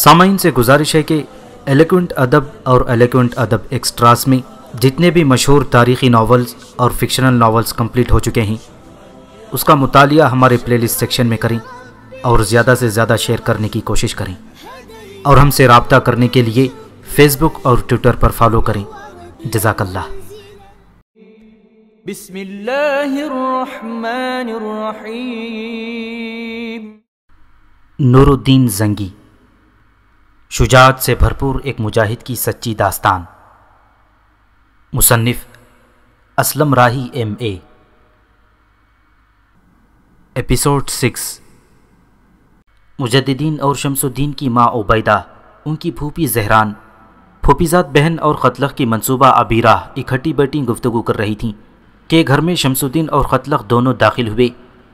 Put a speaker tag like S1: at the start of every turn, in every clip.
S1: सामाइन से गुजारिश है कि एलिक्वेंट अदब और एलिक्वेंट अदब एक्स्ट्रास में जितने भी मशहूर तारीखी नावल्स और फिक्शनल नावल्स कंप्लीट हो चुके हैं उसका मुतालिया हमारे लिस्ट सेक्शन में करें और ज़्यादा से ज़्यादा शेयर करने की कोशिश करें और हमसे रबता करने के लिए फेसबुक और ट्विटर पर फॉलो करें जजाकल्ला नूरुद्दीन जंगी शुजात से भरपूर एक मुजाहिद की सच्ची दास्तान मुसन्फ़ Aslam Rahi M A episode six Mujaddin और शमसुद्दीन की माँ उबैदा उनकी भूपी जहरान फूपीजात बहन और खतलक की मनसूबा अबीरा इकट्ठी बैठी गुफ्तु कर रही थीं के घर में शमसुद्दीन और ख़तलख दोनों दाखिल हुए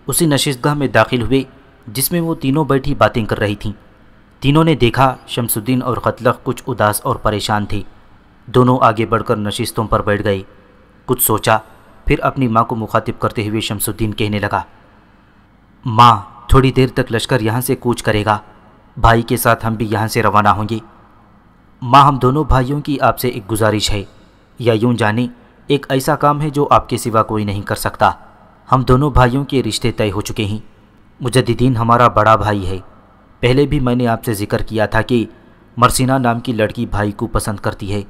S1: उसी नशस्तगाह में दाखिल हुए जिसमें वो तीनों बैठी बातें कर रही थीं तीनों ने देखा शमसुद्दीन और कतलक कुछ उदास और परेशान थी दोनों आगे बढ़कर नशिस्तों पर बैठ गई कुछ सोचा फिर अपनी माँ को मुखातिब करते हुए शमसुद्दीन कहने लगा माँ थोड़ी देर तक लश्कर यहाँ से कूच करेगा भाई के साथ हम भी यहाँ से रवाना होंगे माँ हम दोनों भाइयों की आपसे एक गुजारिश है या यूं जाने एक ऐसा काम है जो आपके सिवा कोई नहीं कर सकता हम दोनों भाइयों के रिश्ते तय हो चुके हैं मुजद्दीन हमारा बड़ा भाई है पहले भी मैंने आपसे जिक्र किया था कि मरसिना नाम की लड़की भाई को पसंद करती है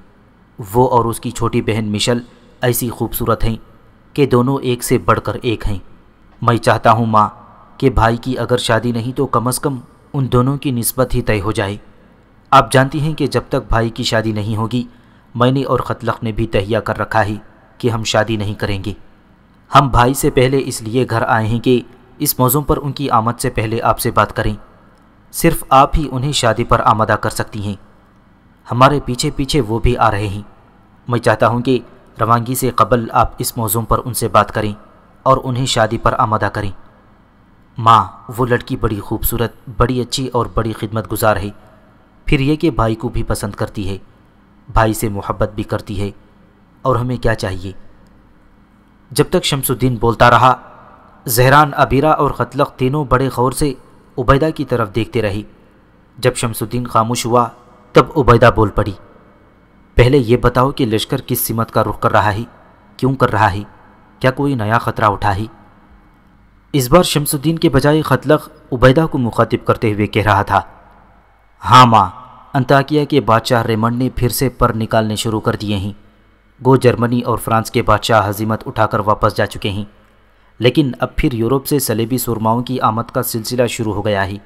S1: वो और उसकी छोटी बहन मिशल ऐसी खूबसूरत हैं कि दोनों एक से बढ़कर एक हैं मैं चाहता हूँ माँ कि भाई की अगर शादी नहीं तो कम अज़ कम उन दोनों की नस्बत ही तय हो जाए आप जानती हैं कि जब तक भाई की शादी नहीं होगी मैंने और खतलक ने भी तहिया कर रखा है कि हम शादी नहीं करेंगे हम भाई से पहले इसलिए घर आए हैं कि इस मौजों पर उनकी आमद से पहले आपसे बात करें सिर्फ आप ही उन्हें शादी पर आमादा कर सकती हैं हमारे पीछे पीछे वो भी आ रहे हैं मैं चाहता हूँ कि रवानगी से कबल आप इस मौजूम पर उनसे बात करें और उन्हें शादी पर आमादा करें माँ वो लड़की बड़ी खूबसूरत बड़ी अच्छी और बड़ी खिदमत गुजार है फिर यह कि भाई को भी पसंद करती है भाई से मोहब्बत भी करती है और हमें क्या चाहिए जब तक शमसुद्दीन बोलता रहा जहरान अबीरा और खतलक तीनों बड़े गौर से उबैदा की तरफ देखते रही जब शमसुद्दीन खामोश हुआ तब उबैदा बोल पड़ी पहले ये बताओ कि लश्कर किस सिमत का रुख कर रहा है क्यों कर रहा है क्या कोई नया ख़तरा उठा है इस बार शमसुद्दीन के बजाय खतलक उबैदा को मुखातिब करते हुए कह रहा था हाँ माँ अंताकिया के बादशाह रेमंड ने फिर से पर निकालने शुरू कर दिए हैं गो जर्मनी और फ्रांस के बादशाह हजीमत उठाकर वापस जा चुके हैं लेकिन अब फिर यूरोप से सलेबी सुरमाओं की आमद का सिलसिला शुरू हो गया है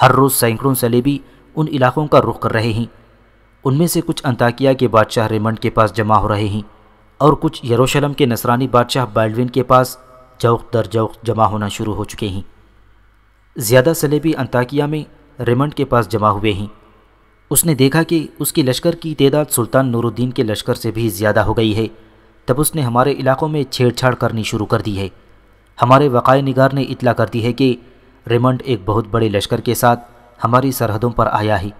S1: हर रोज़ सैकड़ों सलेबी उन इलाकों का रुख कर रहे हैं उनमें से कुछ अंताकिया के बादशाह रेमंड के पास जमा हो रहे हैं और कुछ यरूशलेम के नसरानी बादशाह बाल्डविन के पास जौक दर जौक जमा होना शुरू हो चुके हैं ज़्यादा सलेबी अंताकिया में रेमंड के पास जमा हुए हैं उसने देखा कि उसके लश्कर की तदाद सुल्तान नूरुद्दीन के लश्कर से भी ज़्यादा हो गई है तब उसने हमारे इलाकों में छेड़छाड़ करनी शुरू कर दी है हमारे वक़ाय निगार ने इतला कर दी है कि रेमंड एक बहुत बड़े लश्कर के साथ हमारी सरहदों पर आया है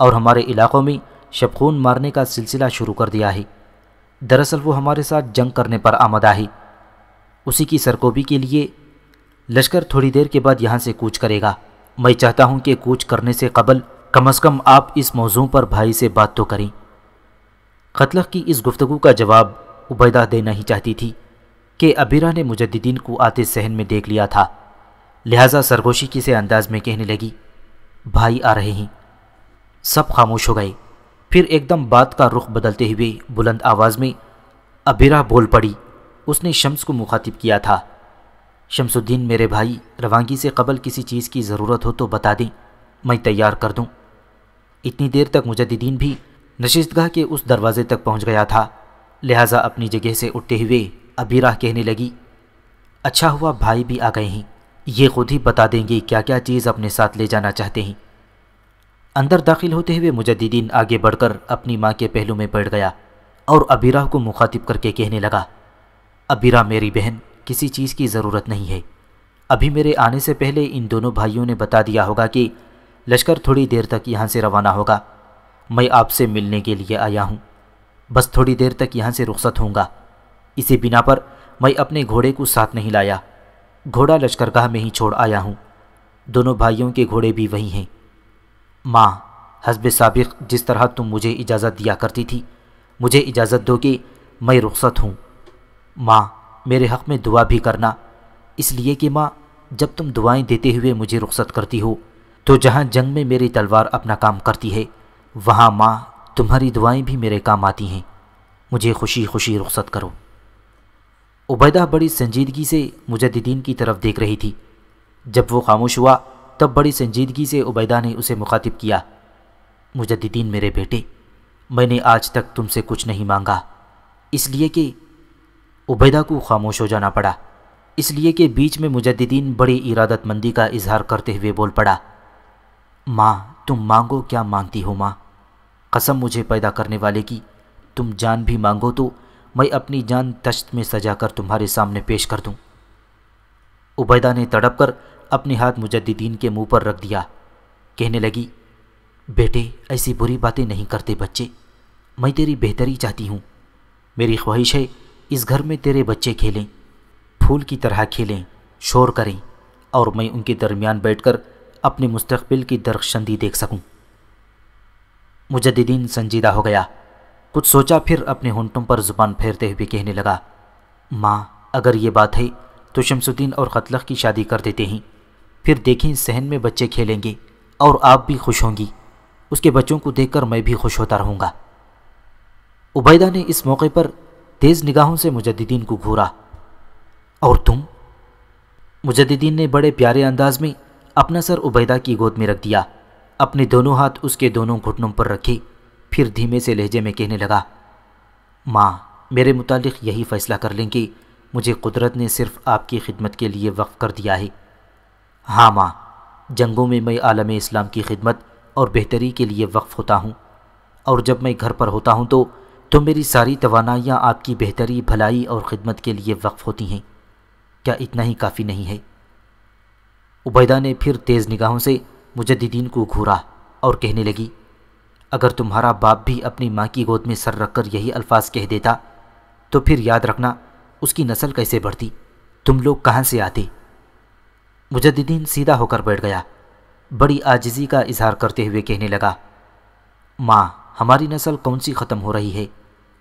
S1: और हमारे इलाक़ों में शबखून मारने का सिलसिला शुरू कर दिया है दरअसल वो हमारे साथ जंग करने पर आमदा है उसी की सरकोबी के लिए लश्कर थोड़ी देर के बाद यहाँ से कूच करेगा मैं चाहता हूँ कि कूच करने से कबल कम अज़ कम आप इस मौजू पर भाई से बात तो करें खतलक की इस गुफ्तु का जवाब उबैदा देना ही चाहती थी कि अबीरा ने मुजद्दीन को आते सहन में देख लिया था लिहाजा सरगोशी किसे अंदाज में कहने लगी भाई आ रहे हैं सब खामोश हो गए फिर एकदम बात का रुख बदलते हुए बुलंद आवाज़ में अबीरा बोल पड़ी उसने शम्स को मुखातिब किया था शम्सुद्दीन मेरे भाई रवानगी से कबल किसी चीज़ की ज़रूरत हो तो बता दें मैं तैयार कर दूं। इतनी देर तक मुजद्दीन भी नशिशगाह के उस दरवाज़े तक पहुंच गया था लिहाजा अपनी जगह से उठते हुए अबीरा कहने लगी अच्छा हुआ भाई भी आ गए हैं ये खुद ही बता देंगे क्या क्या चीज़ अपने साथ ले जाना चाहते हैं अंदर दाखिल होते हुए मुजद्दीन आगे बढ़कर अपनी माँ के पहलू में बैठ गया और अबीरा को मुखातिब करके कहने लगा अबीरा मेरी बहन किसी चीज़ की ज़रूरत नहीं है अभी मेरे आने से पहले इन दोनों भाइयों ने बता दिया होगा कि लश्कर थोड़ी देर तक यहाँ से रवाना होगा मैं आपसे मिलने के लिए आया हूँ बस थोड़ी देर तक यहाँ से रुख्सत होऊंगा इसी बिना पर मैं अपने घोड़े को साथ नहीं लाया घोड़ा लश्करगाह में ही छोड़ आया हूँ दोनों भाइयों के घोड़े भी वहीं हैं माँ हसब सबक जिस तरह तुम मुझे इजाज़त दिया करती थी मुझे इजाज़त दो कि मैं रुखसत हूँ माँ मेरे हक़ में दुआ भी करना इसलिए कि माँ जब तुम दुआएं देते हुए मुझे रुख्सत करती हो तो जहाँ जंग में मेरी तलवार अपना काम करती है वहाँ माँ तुम्हारी दुआएं भी मेरे काम आती हैं मुझे खुशी खुशी रुखसत करो उबैदा बड़ी संजीदगी से मुजद्दीन की तरफ देख रही थी जब वो खामोश हुआ तब बड़ी संजीदगी से उबैदा ने उसे मुखातिब किया मुजद्दीन मेरे बेटे मैंने आज तक तुमसे कुछ नहीं मांगा इसलिए कि उबैदा को खामोश हो जाना पड़ा इसलिए कि बीच में मुजद्दीन बड़ी इरादतमंदी का इजहार करते हुए बोल पड़ा माँ तुम मांगो क्या मांगती हो माँ कसम मुझे पैदा करने वाले की तुम जान भी मांगो तो मैं अपनी जान तश्त में सजा कर तुम्हारे सामने पेश कर दूँ उबैदा ने तड़प कर अपने हाथ मुजद्दीन के मुंह पर रख दिया कहने लगी बेटे ऐसी बुरी बातें नहीं करते बच्चे मैं तेरी बेहतरी चाहती हूँ मेरी ख्वाहिश है इस घर में तेरे बच्चे खेलें फूल की तरह खेलें शोर करें और मैं उनके दरमियान बैठकर अपने मुस्तबिल की दरख्शंदी देख सकूं। मुजद्दीन संजीदा हो गया कुछ सोचा फिर अपने होंटों पर जुबान फेरते हुए कहने लगा माँ अगर ये बात है तो शमसुद्दीन और खतलख की शादी कर देते हैं फिर देखें सहन में बच्चे खेलेंगे और आप भी खुश होंगी उसके बच्चों को देखकर मैं भी खुश होता रहूँगा उबैदा ने इस मौके पर तेज़ निगाहों से मुजद्दीन को घूरा और तुम मुजद्दीन ने बड़े प्यारे अंदाज में अपना सर उबैदा की गोद में रख दिया अपने दोनों हाथ उसके दोनों घुटनों पर रखे फिर धीमे से लहजे में कहने लगा माँ मेरे मुतालिक यही फ़ैसला कर लें कि मुझे कुदरत ने सिर्फ आपकी खिदमत के लिए वक्फ़ कर दिया है हाँ माँ जंगों में मैं आलम इस्लाम की खिदमत और बेहतरी के लिए वक्फ़ होता हूँ और जब मैं घर पर होता हूँ तो तो मेरी सारी तोानाइयाँ आपकी बेहतरी भलाई और ख़िदमत के लिए वक्फ़ होती हैं क्या इतना ही काफ़ी नहीं है उबैदा ने फिर तेज़ निगाहों से मुजद्दीन को घूरा और कहने लगी अगर तुम्हारा बाप भी अपनी माँ की गोद में सर रखकर यही अल्फाज कह देता तो फिर याद रखना उसकी नस्ल कैसे बढ़ती तुम लोग कहाँ से आते मुजद्दीन सीधा होकर बैठ गया बड़ी आजिज़ी का इजहार करते हुए कहने लगा माँ हमारी नस्ल कौन सी ख़त्म हो रही है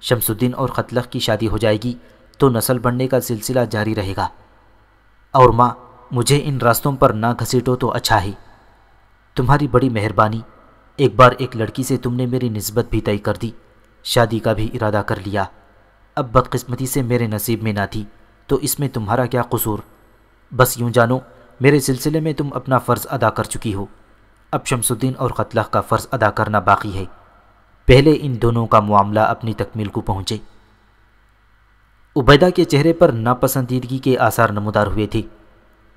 S1: शमसुद्दीन और खतलख की शादी हो जाएगी तो नस्ल बढ़ने का सिलसिला जारी रहेगा और माँ मुझे इन रास्तों पर ना घसीटो तो अच्छा ही तुम्हारी बड़ी मेहरबानी एक बार एक लड़की से तुमने मेरी नस्बत भी तय कर दी शादी का भी इरादा कर लिया अब बदकस्मती से मेरे नसीब में ना थी तो इसमें तुम्हारा क्या कसूर बस यूं जानो मेरे सिलसिले में तुम अपना फ़र्ज़ अदा कर चुकी हो अब शमसुद्दीन और कतलह का फ़र्ज़ अदा करना बाकी है पहले इन दोनों का मामला अपनी तकमील को पहुँचे उबैदा के चेहरे पर नापसंदीदगी के आसार नमदार हुए थे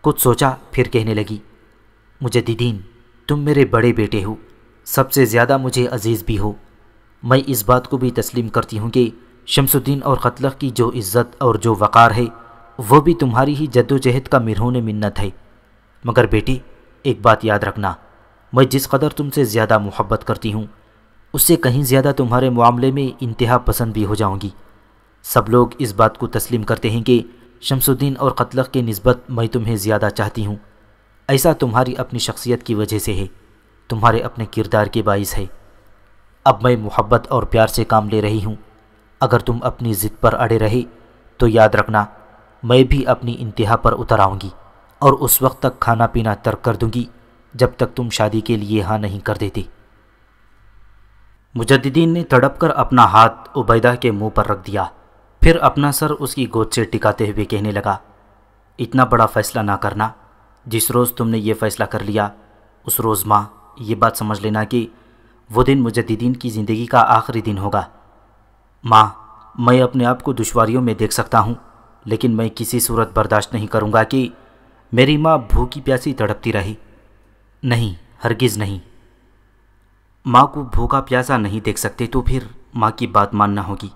S1: कुछ सोचा फिर कहने लगी मुझे दीदीन तुम मेरे बड़े बेटे हो सबसे ज़्यादा मुझे अजीज़ भी हो मैं इस बात को भी तस्लीम करती हूँ कि शमसुद्दीन और कतल की जो इज़्ज़त और जो वक़ार है वो भी तुम्हारी ही जद्दोजहद का मिरहोन मिन्नत है मगर बेटी एक बात याद रखना मैं जिस कदर तुमसे ज़्यादा मोहब्बत करती हूँ उससे कहीं ज़्यादा तुम्हारे मामले में इंतहा पसंद भी हो जाऊँगी सब लोग इस बात को तस्लीम करते हैं कि शमसुद्दीन और कतल के नस्बत मैं तुम्हें ज़्यादा चाहती हूँ ऐसा तुम्हारी अपनी शख्सियत की वजह से है तुम्हारे अपने किरदार के बाइस है अब मैं मोहब्बत और प्यार से काम ले रही हूँ अगर तुम अपनी ज़िद पर अड़े रहे तो याद रखना मैं भी अपनी इंतहा पर उतर आऊँगी और उस वक्त तक खाना पीना तर्क कर दूँगी जब तक तुम शादी के लिए हाँ नहीं कर देती मुजद्दीन ने तड़प कर अपना हाथ उबैदा के मुंह पर रख दिया फिर अपना सर उसकी गोद से टिकाते हुए कहने लगा इतना बड़ा फ़ैसला ना करना जिस रोज़ तुमने ये फ़ैसला कर लिया उस रोज़ माँ ये बात समझ लेना कि वो दिन मुजद्दीन की ज़िंदगी का आखिरी दिन होगा माँ मैं अपने आप को दुश्वारियों में देख सकता हूँ लेकिन मैं किसी सूरत बर्दाश्त नहीं करूँगा कि मेरी माँ भूखी प्यासी तड़पती रही नहीं हरगिज़ नहीं माँ को भूखा प्यासा नहीं देख सकते तो फिर माँ की बात मानना होगी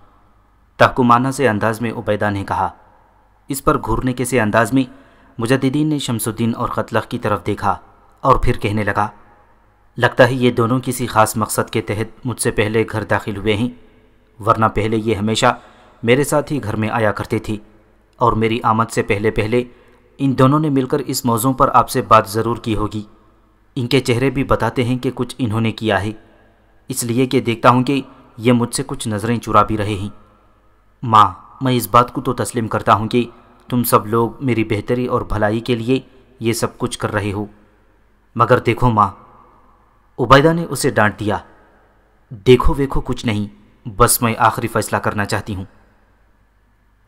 S1: तहकुमाना से अंदाज में उबैदा ने कहा इस पर घूरने के से अंदाज में मुजद्दीन ने शमसुद्दीन और कतलख की तरफ देखा और फिर कहने लगा लगता है ये दोनों किसी ख़ास मकसद के तहत मुझसे पहले घर दाखिल हुए हैं वरना पहले ये हमेशा मेरे साथ ही घर में आया करती थी और मेरी आमद से पहले पहले इन दोनों ने मिलकर इस मौजों पर आपसे बात ज़रूर की होगी इनके चेहरे भी बताते हैं कि कुछ इन्होंने किया है इसलिए कि देखता हूँ कि ये मुझसे कुछ नज़रें चुरा भी रहे हैं माँ मैं इस बात को तो तस्लीम करता हूँ कि तुम सब लोग मेरी बेहतरी और भलाई के लिए ये सब कुछ कर रहे हो मगर देखो माँ उबैदा ने उसे डांट दिया देखो वेखो कुछ नहीं बस मैं आखिरी फैसला करना चाहती हूँ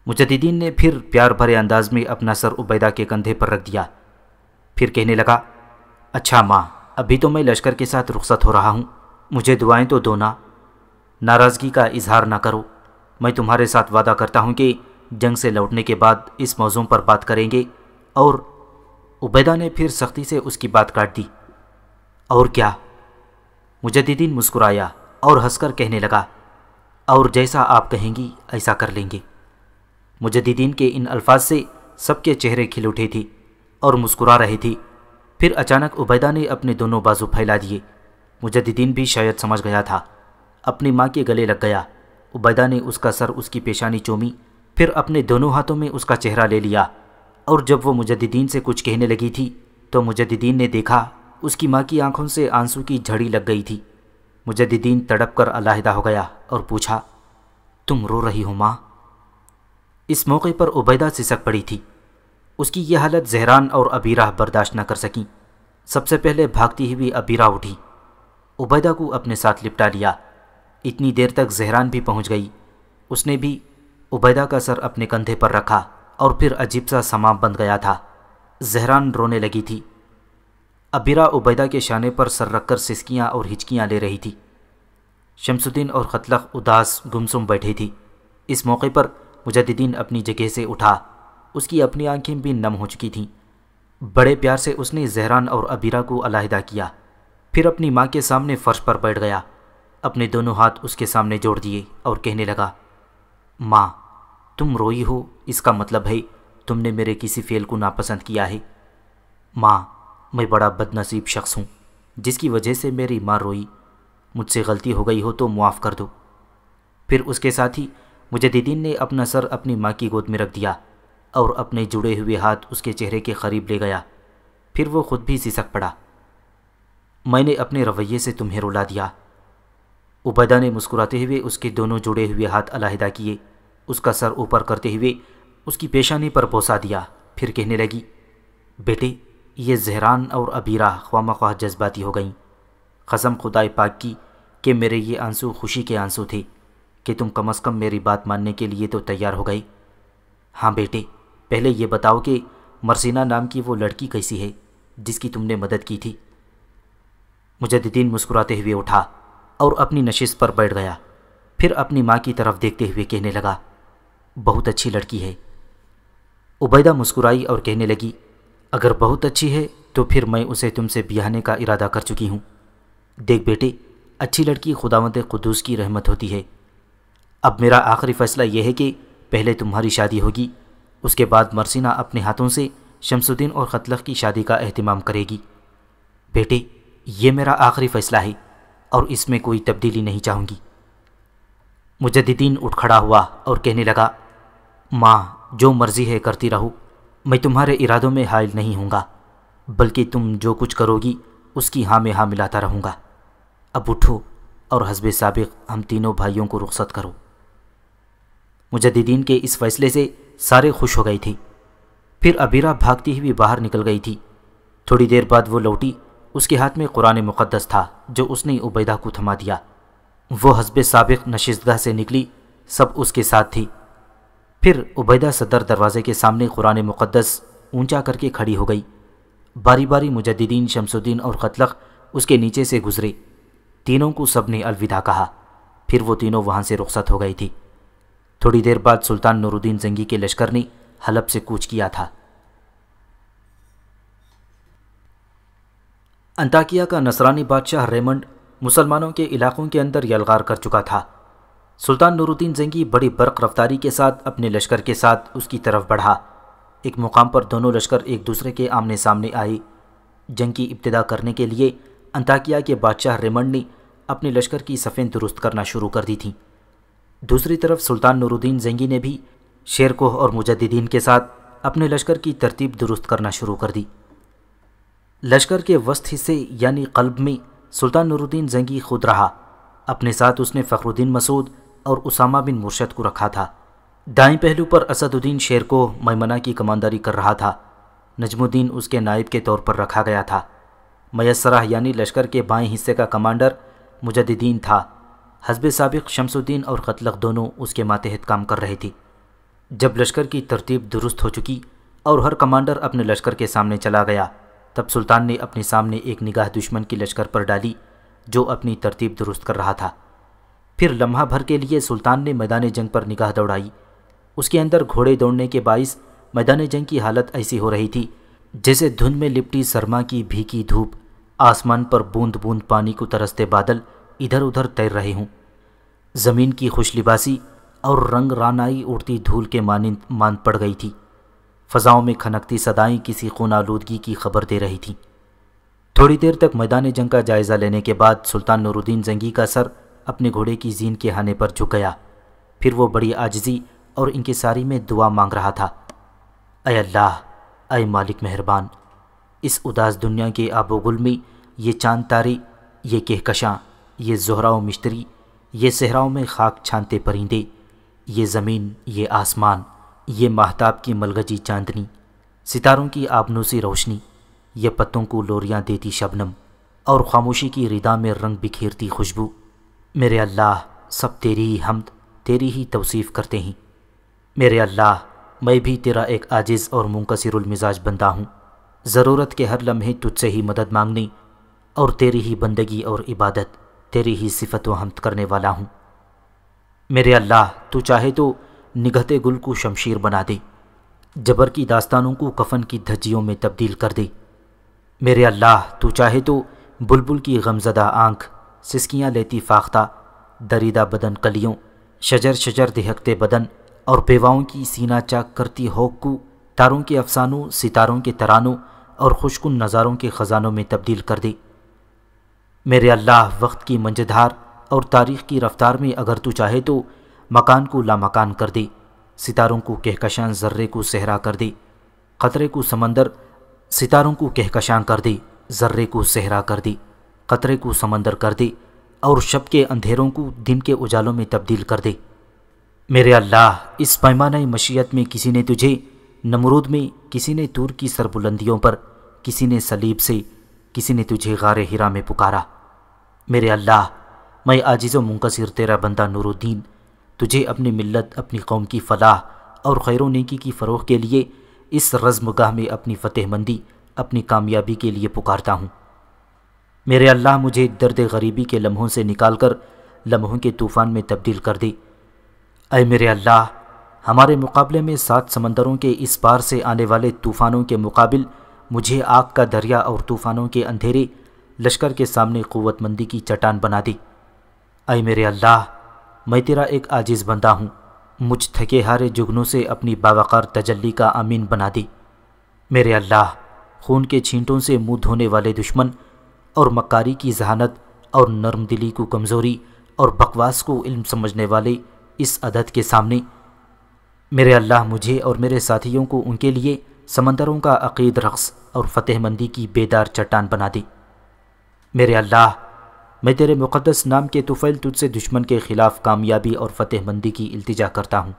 S1: मुजद्दीन ने फिर प्यार भरे अंदाज में अपना सर उबैदा के कंधे पर रख दिया फिर कहने लगा अच्छा माँ अभी तो मैं लश्कर के साथ रुखसत हो रहा हूँ मुझे दुआएं तो दो ना नाराज़गी का इजहार ना करो मैं तुम्हारे साथ वादा करता हूँ कि जंग से लौटने के बाद इस मौजूम पर बात करेंगे और उबैदा ने फिर सख्ती से उसकी बात काट दी और क्या मुजद्दीन मुस्कुराया और हंसकर कहने लगा और जैसा आप कहेंगी ऐसा कर लेंगे मुजद्दीन के इन अल्फाज से सबके चेहरे खिल उठे थे और मुस्कुरा रहे थे फिर अचानक उबैदा ने अपने दोनों बाजू फैला दिए मुजद्दीन भी शायद समझ गया था अपनी माँ के गले लग गया उबैदा ने उसका सर उसकी पेशानी चूमी फिर अपने दोनों हाथों में उसका चेहरा ले लिया और जब वो मुजद्दीन से कुछ कहने लगी थी तो मुजद्दीन ने देखा उसकी माँ की आंखों से आंसू की झड़ी लग गई थी मुजद्दीन तड़प कर अलाहिदा हो गया और पूछा तुम रो रही हो माँ इस मौके पर उबैदा सिसक पड़ी थी उसकी यह हालत जहरान और अबीरा बर्दाश्त न कर सकी सबसे पहले भागती हुई अबीरा उठी उबैदा को अपने साथ लिपटा लिया इतनी देर तक जहरान भी पहुंच गई उसने भी उबैदा का सर अपने कंधे पर रखा और फिर अजीब सा समाप बन गया था जहरान रोने लगी थी अबिरा उबैदा के शाने पर सर रखकर सिसकियाँ और हिचकियाँ ले रही थी शमसुद्दीन और खतलख उदास गुमसुम बैठी थी इस मौके पर मुजद्दीन अपनी जगह से उठा उसकी अपनी आंखें भी नम हो चुकी थीं बड़े प्यार से उसने जहरान और अबीरा को अलहदा किया फिर अपनी माँ के सामने फ़र्श पर बैठ गया अपने दोनों हाथ उसके सामने जोड़ दिए और कहने लगा माँ तुम रोई हो इसका मतलब है तुमने मेरे किसी फेल को नापसंद किया है माँ मैं बड़ा बदनसीब शख्स हूँ जिसकी वजह से मेरी माँ रोई मुझसे गलती हो गई हो तो मुआफ़ कर दो फिर उसके साथ ही मुझे दीदीन ने अपना सर अपनी माँ की गोद में रख दिया और अपने जुड़े हुए हाथ उसके चेहरे के करीब ले गया फिर वो खुद भी सिसक पड़ा मैंने अपने रवैये से तुम्हें रुला दिया उबैदा ने मुस्कुराते हुए उसके दोनों जुड़े हुए हाथ अलहदा किए उसका सर ऊपर करते हुए उसकी पेशानी पर पोसा दिया फिर कहने लगी बेटे ये जहरान और अबीरा ख्वा ख्वाह जज्बाती हो गईं कसम खुदाए पाक की कि मेरे ये आंसू खुशी के आंसू थे कि तुम कम अज़ कम मेरी बात मानने के लिए तो तैयार हो गई हाँ बेटे पहले ये बताओ कि मरसीना नाम की वो लड़की कैसी है जिसकी तुमने मदद की थी मुजद्दीन मुस्कुराते हुए उठा और अपनी नशिश पर बैठ गया फिर अपनी माँ की तरफ देखते हुए कहने लगा बहुत अच्छी लड़की है उबैदा मुस्कुराई और कहने लगी अगर बहुत अच्छी है तो फिर मैं उसे तुमसे ब्याहने का इरादा कर चुकी हूँ देख बेटे अच्छी लड़की खुदावंत खुदूस की रहमत होती है अब मेरा आखिरी फैसला यह है कि पहले तुम्हारी शादी होगी उसके बाद मरसिना अपने हाथों से शमसुद्दीन और खतलक की शादी का अहतमाम करेगी बेटे ये मेरा आखिरी फैसला है और इसमें कोई तब्दीली नहीं चाहूँगी मुजद्दीन उठ खड़ा हुआ और कहने लगा माँ जो मर्ज़ी है करती रहूँ मैं तुम्हारे इरादों में हायल नहीं हूँगा बल्कि तुम जो कुछ करोगी उसकी हाँ में हाँ मिलाता रहूँगा अब उठो और हसब सबक हम तीनों भाइयों को रुख्सत करो मुजद्दीन के इस फैसले से सारे खुश हो गई थी फिर अबीरा भागती हुई बाहर निकल गई थी थोड़ी देर बाद वो लौटी उसके हाथ में कुरान मुक़दस था जो उसने उबैदा को थमा दिया वो हसब सबक नशिशगह से निकली सब उसके साथ थी फिर उबैदा सदर दरवाज़े के सामने कुरान मुक़दस ऊंचा करके खड़ी हो गई बारी बारी मुजद्दीन शमसुद्दीन और खतलख उसके नीचे से गुजरे तीनों को सब ने अलविदा कहा फिर वो तीनों वहाँ से रुखसत हो गई थी थोड़ी देर बाद सुल्तान नूरुद्दीन जंगी के लश्कर ने हलब से कूच किया था अंताकिया का नसरानी बादशाह रेमंड मुसलमानों के इलाकों के अंदर यलगार कर चुका था सुल्तान नूरुद्दीन जंगी बड़ी बर्क रफ्तारी के साथ अपने लश्कर के साथ उसकी तरफ बढ़ा एक मुकाम पर दोनों लश्कर एक दूसरे के आमने सामने आई जंग की इब्तदा करने के लिए अंताकिया के बादशाह रेमंड ने अपने लश्कर की सफ़ें दुरुस्त करना शुरू कर दी थीं दूसरी तरफ सुल्तान नूरुद्दीन जंगी ने भी शेरकोह और मुजद्दीन के साथ अपने लश्कर की तरतीब दुरुस्त करना शुरू कर दी लश्कर के वस्त हिस्से यानी कल्ब में सुल्तान नूरुद्दीन जंगी खुद रहा अपने साथ उसने फ़खरुद्दीन मसूद और उसामा बिन मुर्शद को रखा था दाएं पहलू पर असदुद्दीन शेर को मैमना की कमानदारी कर रहा था नजमुद्दीन उसके नायब के तौर पर रखा गया था मैसरा यानी लश्कर के बाएं हिस्से का कमांडर मुजद्दीन था हजब सबक शमसुद्दीन और कतलक दोनों उसके मातहत काम कर रहे थे जब लश्कर की तरतीब दुरुस्त हो चुकी और हर कमांडर अपने लश्कर के सामने चला गया तब सुल्तान ने अपने सामने एक निगाह दुश्मन की लश्कर पर डाली जो अपनी तरतीब दुरुस्त कर रहा था फिर लम्हा भर के लिए सुल्तान ने मैदान जंग पर निगाह दौड़ाई उसके अंदर घोड़े दौड़ने के बायस मैदान जंग की हालत ऐसी हो रही थी जैसे धुन में लिपटी सरमा की भीगी धूप आसमान पर बूंद बूंद पानी को तरसते बादल इधर उधर तैर रहे हों ज़मीन की खुशलिबासी और रंग रानाई उड़ती धूल के मानिंद मान पड़ गई थी फजाओं में खनकती सदाएं किसी खून आलूदगी की खबर दे रही थी थोड़ी देर तक मैदान जंग का जायज़ा लेने के बाद सुल्तान नूरुद्दीन जंगी का सर अपने घोड़े की जीन के हाने पर झुक गया फिर वो बड़ी आजजी और सारी में दुआ मांग रहा था अय अल्लाह अय मालिक मेहरबान इस उदास दुनिया के में ये चांद तारी ये कहकशां ये जहराव मिश्तरी ये सहराओं में खाक छानते परिंदे ये ज़मीन ये आसमान ये महताब की मलगजी चांदनी सितारों की आबनूसी रोशनी ये पत्तों को लोरियाँ देती शबनम और ख़ामोशी की रिदा में रंग बिखेरती खुशबू मेरे अल्लाह सब तेरी ही हमद तेरी ही तोसीफ़ करते हैं मेरे अल्लाह मैं भी तेरा एक आजिज़ और मुंकसरमिजाज बंदा हूँ ज़रूरत के हर लम्हे तुझसे ही मदद मांगनी और तेरी ही बंदगी और इबादत तेरी ही सिफत व हमद करने वाला हूँ मेरे अल्लाह तू चाहे तो निगहते गुल को शमशीर बना दे जबर की दास्तानों को कफन की धज्जियों में तब्दील कर दे मेरे अल्लाह तू चाहे तो बुलबुल की गमजदा आँख सिसकियाँ लेती फाख्ता दरीदा बदन कलियों शजर शजर दिहकते बदन और बेवाओं की सीना चाक करती होकू तारों के अफसानों सितारों के तरानों और खुशकुन नज़ारों के ख़जानों में तब्दील कर दी मेरे अल्लाह वक्त की मंझधार और तारीख़ की रफ़्तार में अगर तू चाहे तो मकान को लामकान कर दी सितारों को कहकशां जर्रे को सहरा कर दी ख़तरे को समंदर सितारों को कहकशां कर दी जर्रे को सहरा कर दी खतरे को समंदर कर दे और शब के अंधेरों को दिन के उजालों में तब्दील कर दे मेरे अल्लाह इस पैमाना मशीयत में किसी ने तुझे नमरूद में किसी ने तूर की सरबुलंदियों पर किसी ने सलीब से किसी ने तुझे गार हिरा में पुकारा मेरे अल्लाह मैं आजिज़ व मुंकसर तेरा बंदा नूरुद्दीन तुझे अपनी मिलत अपनी कौम की फलाह और खैर नेकी की फ़रोह के लिए इस रज़मगाह में अपनी फतेहमंदी अपनी कामयाबी के लिए पुकारता हूँ मेरे अल्लाह मुझे दर्द गरीबी के लम्हों से निकाल कर लम्हों के तूफ़ान में तब्दील कर दी अय मेरे अल्लाह हमारे मुकाबले में सात समंदरों के इस पार से आने वाले तूफ़ानों के मुकाबिल मुझे आग का दरिया और तूफ़ानों के अंधेरे लश्कर के सामने क़वतमंदी की चटान बना दी अय मेरे अल्लाह मैं तेरा एक आजिज़ बंदा हूँ मुझ थके हारे जुगनों से अपनी बावकार तजल्ली का आमीन बना दी मेरे अल्लाह खून के छींटों से मुँह धोने वाले दुश्मन और मकारी की जहानत और नरम दिली को कमज़ोरी और बकवास को इल्म समझने वाले इस अदद के सामने मेरे अल्लाह मुझे और मेरे साथियों को उनके लिए समंदरों का अकीद रक्स और फतेहमंदी की बेदार चट्टान बना दी मेरे अल्लाह मैं तेरे मुक़दस नाम के तुफ़ैल तुझसे दुश्मन के ख़िलाफ़ कामयाबी और फतेहमंदी की अल्तजा करता हूँ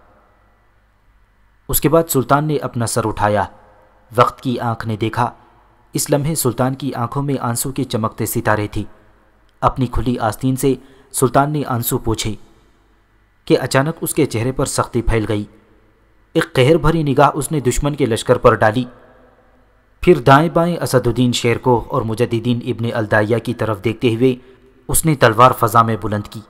S1: उसके बाद सुल्तान ने अपना सर उठाया वक्त की आंख ने देखा इस लम्हे सुल्तान की आंखों में आंसू के चमकते सितारे थी अपनी खुली आस्तीन से सुल्तान ने आंसू पूछे कि अचानक उसके चेहरे पर सख्ती फैल गई एक कहर भरी निगाह उसने दुश्मन के लश्कर पर डाली फिर दाएं बाएं असदुद्दीन शेर को और मुजद्दीन इब्न अलदाइया की तरफ देखते हुए उसने तलवार फजा में बुलंद की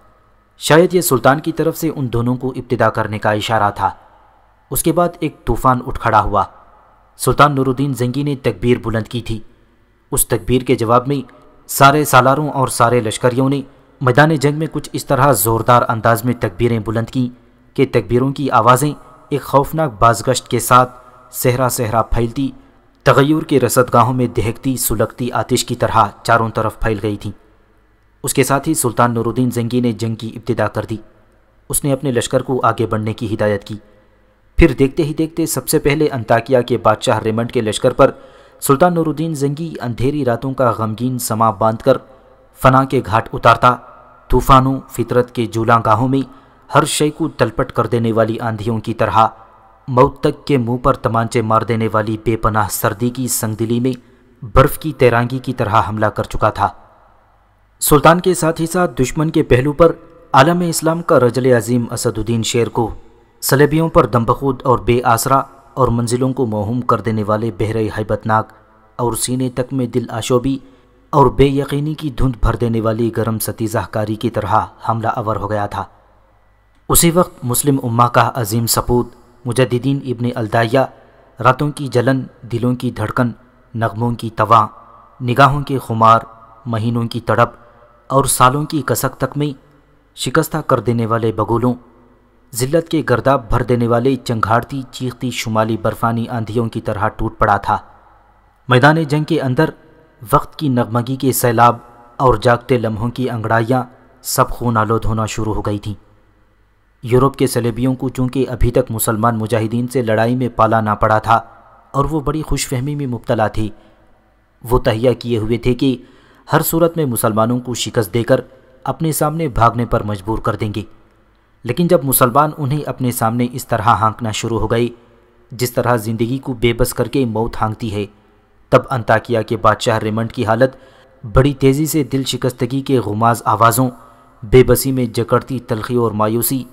S1: शायद यह सुल्तान की तरफ से उन दोनों को इब्तदा करने का इशारा था उसके बाद एक तूफान उठ खड़ा हुआ सुल्तान नूरुद्दीन जंगी ने तकबीर बुलंद की थी उस तकबीर के जवाब में सारे सालारों और सारे लश्करियों ने मैदान जंग में कुछ इस तरह ज़ोरदार अंदाज में तकबीरें बुलंद की कि तकबीरों की आवाज़ें एक खौफनाक बाजगश्त के साथ सहरा सहरा फैलती तगैर के रसदगाहों में दहकती सुलगती आतिश की तरह चारों तरफ फैल गई थी उसके साथ ही सुल्तान नूरुद्दीन जंगी ने जंग की इब्तदा कर दी उसने अपने लश्कर को आगे बढ़ने की हिदायत की फिर देखते ही देखते सबसे पहले अंताकिया के बादशाह रेमंड के लश्कर पर सुल्तान नूरुद्दीन जंगी अंधेरी रातों का गमगीन समा बांधकर फना के घाट उतारता तूफानों फितरत के जूलागाहों में हर शय को तलपट कर देने वाली आंधियों की तरह मौत तक के मुंह पर तमांचे मार देने वाली बेपनाह सर्दी की संगदिली में बर्फ की तैरांगी की तरह हमला कर चुका था सुल्तान के साथ ही साथ दुश्मन के पहलू पर आलम इस्लाम का रजल अजीम असदुद्दीन शेर को सलेबियों पर दम्बखूद और बेआसरा और मंजिलों को महूम कर देने वाले बहरे हैबतनाक और सीने तक में दिल आशोबी और बेयकीनी की धुंध भर देने वाली गर्म सतीजाहकारी की तरह हमला अवर हो गया था उसी वक्त मुस्लिम उम्मा का अजीम सपूत मुजद्दीन इबन अलदाया रातों की जलन दिलों की धड़कन नगमों की तवा निगाहों के खुमार महीनों की तड़प और सालों की कसक तक में शिकस्ता कर देने वाले बगुलों जिल्लत के गर्दाब भर देने वाले चंघाड़ती चीखती शुमाली बर्फानी आंधियों की तरह टूट पड़ा था मैदान जंग के अंदर वक्त की नगमगी के सैलाब और जागते लम्हों की अंगड़ाइयाँ सब खून आलोद होना शुरू हो गई थीं यूरोप के सलेबियों को चूँकि अभी तक मुसलमान मुजाहिदीन से लड़ाई में पाला ना पड़ा था और वो बड़ी खुशफहमी में मुबतला थी वो तहिया किए हुए थे कि हर सूरत में मुसलमानों को शिकस्त देकर अपने सामने भागने पर मजबूर कर देंगे लेकिन जब मुसलमान उन्हें अपने सामने इस तरह हाँकना शुरू हो गए जिस तरह जिंदगी को बेबस करके मौत हाँकती है तब अंताकिया के बादशाह रेमंड की हालत बड़ी तेज़ी से दिल शिकस्तगी के गुमाज आवाज़ों बेबसी में जकड़ती तलखी और मायूसी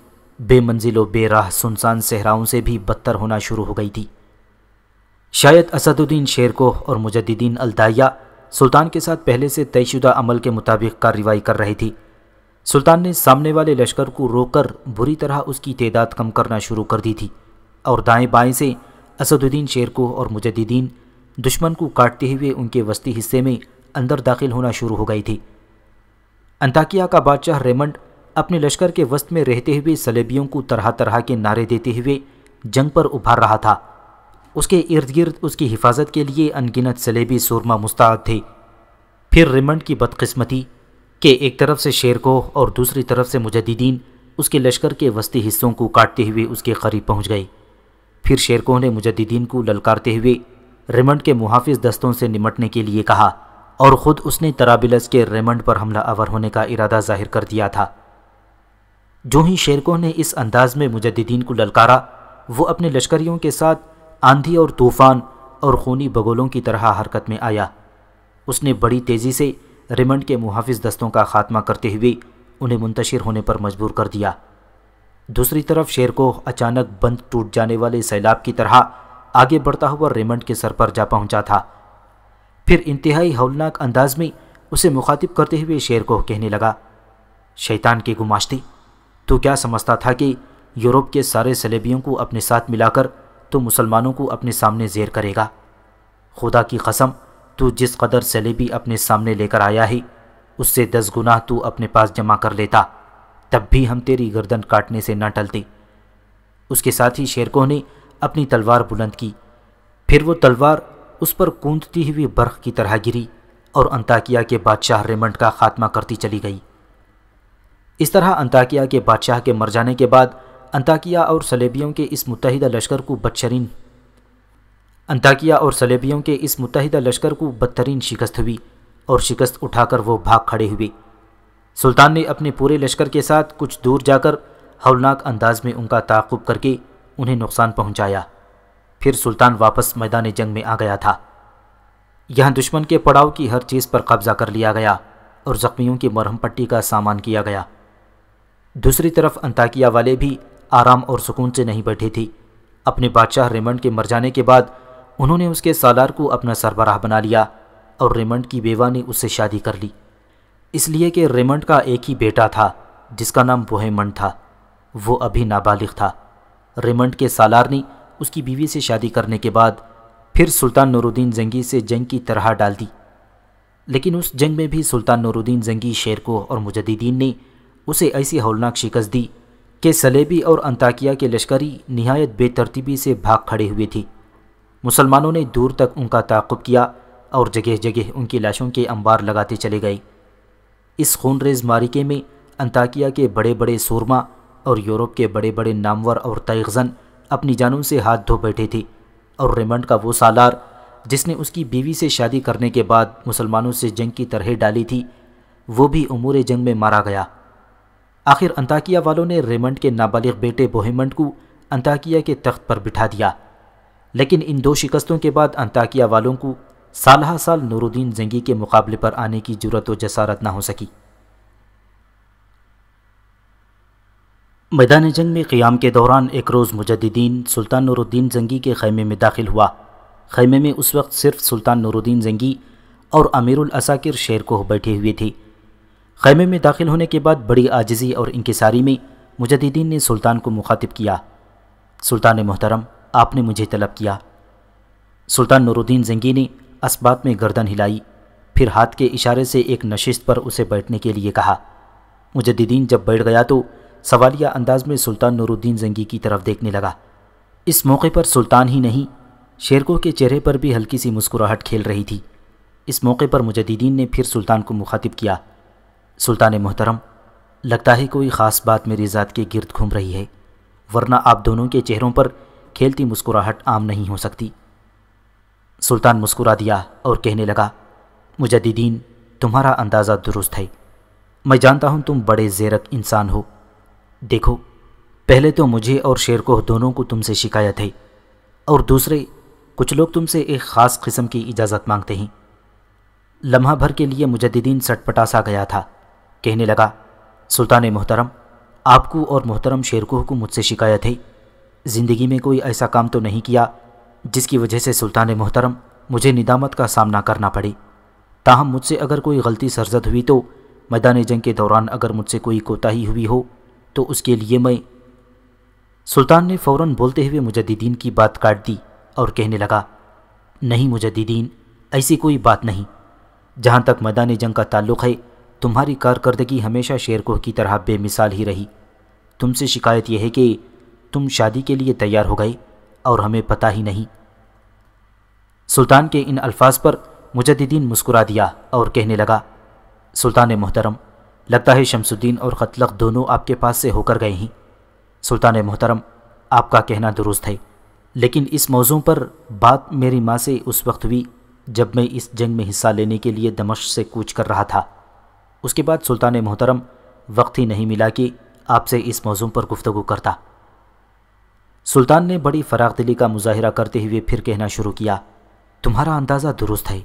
S1: बेमंजिलो बेराह सुनसान सहराओं से भी बदतर होना शुरू हो गई थी शायद असदुद्दीन शेरकोह और मुजद्दीन अलदाया सुल्तान के साथ पहले से तयशुदा अमल के मुताबिक कार्रवाई कर रही थी सुल्तान ने सामने वाले लश्कर को रोककर बुरी तरह उसकी तादाद कम करना शुरू कर दी थी और दाएं बाएं से असदुद्दीन शेर को और मुजद्दीन दुश्मन को काटते हुए उनके वस्ती हिस्से में अंदर दाखिल होना शुरू हो गई थी अंताकिया का बादशाह रेमंड अपने लश्कर के वस्त में रहते हुए सलेबियों को तरह तरह के नारे देते हुए जंग पर उभार रहा था उसके इर्द गिर्द उसकी हिफाजत के लिए अनगिनत सलेबी सुरमा मुस्ताद थे फिर रेमंड की बदकिस्मती कि एक तरफ से शेर को और दूसरी तरफ से मुजद्दीन उसके लश्कर के वस्ती हिस्सों को काटते हुए उसके करीब पहुंच गए फिर शेरकोह ने मुजद्दीन को ललकारते हुए रेमंड के मुहाफ़ दस्तों से निमटने के लिए कहा और ख़ुद उसने तराबिलस के रेमंड पर हमला आवर होने का इरादा जाहिर कर दिया था जो ही शेरकोह ने इस अंदाज में मुजद्दीन को ललकारा वो अपने लश्करियों के साथ आंधी और तूफ़ान और खूनी बगोलों की तरह हरकत में आया उसने बड़ी तेज़ी से रिमंड के मुहाफ़ दस्तों का खात्मा करते हुए उन्हें मुंतशिर होने पर मजबूर कर दिया दूसरी तरफ शेर को अचानक बंद टूट जाने वाले सैलाब की तरह आगे बढ़ता हुआ रेमंड के सर पर जा पहुंचा था फिर इंतहाई हौलनाक अंदाज में उसे मुखातिब करते हुए शेर को कहने लगा शैतान की गुमाश्ती तो क्या समझता था कि यूरोप के सारे सलेबियों को अपने साथ मिलाकर तो मुसलमानों को अपने सामने जेर करेगा खुदा की कसम तू जिस कदर सलेबी अपने सामने लेकर आया ही उससे दस गुना तू अपने पास जमा कर लेता तब भी हम तेरी गर्दन काटने से न टलते उसके साथ ही शेरकोह ने अपनी तलवार बुलंद की फिर वो तलवार उस पर कूदती हुई बर्फ की तरह गिरी और अंताकिया के बादशाह रेमंड का खात्मा करती चली गई इस तरह अंताकिया के बादशाह के मर जाने के बाद अंताकिया और सलेबियों के इस मुतहदा लश्कर को बदशरीन अंताकिया और सलेबियों के इस मुतहदा लश्कर को बदतरीन शिकस्त हुई और शिकस्त उठाकर वो भाग खड़े हुए सुल्तान ने अपने पूरे लश्कर के साथ कुछ दूर जाकर हौलनाक अंदाज में उनका ताकुब करके उन्हें नुकसान पहुंचाया फिर सुल्तान वापस मैदान जंग में आ गया था यहाँ दुश्मन के पड़ाव की हर चीज़ पर कब्जा कर लिया गया और ज़ख्मियों की मरहम पट्टी का सामान किया गया दूसरी तरफ अंताकिया वाले भी आराम और सुकून से नहीं बैठे थे अपने बादशाह रेमंड के मर जाने के बाद उन्होंने उसके सालार को अपना सरबराह बना लिया और रेमंड की बेवा ने उससे शादी कर ली इसलिए कि रेमंड का एक ही बेटा था जिसका नाम बोहेमंड था वो अभी नाबालिग था रेमंड के सालार ने उसकी बीवी से शादी करने के बाद फिर सुल्तान नूरुद्दीन जंगी से जंग की तरह डाल दी लेकिन उस जंग में भी सुल्तान नूरुद्दीन जंगी शेर को और मुजद्दीन ने उसे ऐसी हौलनाक शिकस्त दी कि सलेबी और अंताकिया के लश्करी नहायत बेतरतीबी से भाग खड़े हुए थी मुसलमानों ने दूर तक उनका ताकुब किया और जगह जगह उनकी लाशों के अंबार लगाते चले गए इस खूनरेज मारिके में अंताकिया के बड़े बड़े सूरमा और यूरोप के बड़े बड़े नामवर और तयज़न अपनी जानों से हाथ धो बैठे थे और रेमंड का वो सालार जिसने उसकी बीवी से शादी करने के बाद मुसलमानों से जंग की तरह डाली थी वो भी उमूर जंग में मारा गया आखिर अंताकिया वालों ने रेमंड के नाबालिग बेटे बोहेमंड को अंताकिया के तख्त पर बिठा दिया लेकिन इन दो शिकस्तों के बाद अंताकिया वालों को सालहा साल नूरुद्दीन जंगी के मुकाबले पर आने की जरूरत व जसारत ना हो सकी मैदान जंग में क़्याम के दौरान एक रोज़ मुजद्दीन सुल्तान नूरुद्दीन जंगी के खैमे में दाखिल हुआ खैमे में उस वक्त सिर्फ सुल्तान नूरुद्दीन जंगी और अमीरुल असाकिर शेर को बैठे हुए थे खैमे में दाखिल होने के बाद बड़ी आजिज़ी और इंकसारी में मुजद्दीन ने सुल्तान को मुखातिब किया सुल्तान मोहतरम आपने मुझे तलब किया सुल्तान नूरुद्दीन जंगी ने असबात में गर्दन हिलाई फिर हाथ के इशारे से एक नशिस्त पर उसे बैठने के लिए कहा मुजद्दीन जब बैठ गया तो सवालिया अंदाज में सुल्तान नूरुद्दीन जंगी की तरफ देखने लगा इस मौके पर सुल्तान ही नहीं शेरको के चेहरे पर भी हल्की सी मुस्कुराहट खेल रही थी इस मौके पर मुजद्दीन ने फिर सुल्तान को मुखातिब किया सुल्तान मोहतरम लगता है कोई ख़ास बात मेरी ज़ात के गिरद घूम रही है वरना आप दोनों के चेहरों पर खेलती मुस्कुराहट आम नहीं हो सकती सुल्तान मुस्कुरा दिया और कहने लगा मुजद्दीन तुम्हारा अंदाज़ा दुरुस्त है मैं जानता हूँ तुम बड़े जेरक इंसान हो देखो पहले तो मुझे और शेर को दोनों को तुमसे शिकायत है और दूसरे कुछ लोग तुमसे एक ख़ास किस्म की इजाज़त मांगते हैं लम्हा भर के लिए मुजद्दीन सटपटा सा गया था कहने लगा सुल्तान मोहतरम आपको और मोहतरम शेरकोह को मुझसे शिकायत है ज़िंदगी में कोई ऐसा काम तो नहीं किया जिसकी वजह से सुल्तान मोहतरम मुझे निदामत का सामना करना पड़े ताहम मुझसे अगर कोई गलती सरजद हुई तो मैदान जंग के दौरान अगर मुझसे कोई कोताही हुई हो तो उसके लिए मैं सुल्तान ने फ़ौर बोलते हुए मुजद्दीन की बात काट दी और कहने लगा नहीं मुजद्दीन ऐसी कोई बात नहीं जहाँ तक मैदान जंग का ताल्लुक़ है तुम्हारी कारकर्दगी हमेशा शेरकोह की तरह बेमिसाल ही रही तुमसे शिकायत यह है कि तुम शादी के लिए तैयार हो गए और हमें पता ही नहीं सुल्तान के इन अल्फाज पर मुजद्दीन मुस्कुरा दिया और कहने लगा सुल्तान मोहतरम लगता है शमसुद्दीन और खतलक दोनों आपके पास से होकर गए हैं सुल्तान मोहतरम आपका कहना दुरुस्त है लेकिन इस मौजू पर बात मेरी माँ से उस वक्त हुई जब मैं इस जंग में हिस्सा लेने के लिए दमश से कूच कर रहा था उसके बाद सुल्तान मोहतरम वक्त ही नहीं मिला कि आपसे इस मौजू पर गुफ्तु करता सुल्तान ने बड़ी फराग दिली का मुजाहरा करते हुए फिर कहना शुरू किया तुम्हारा अंदाज़ा दुरुस्त है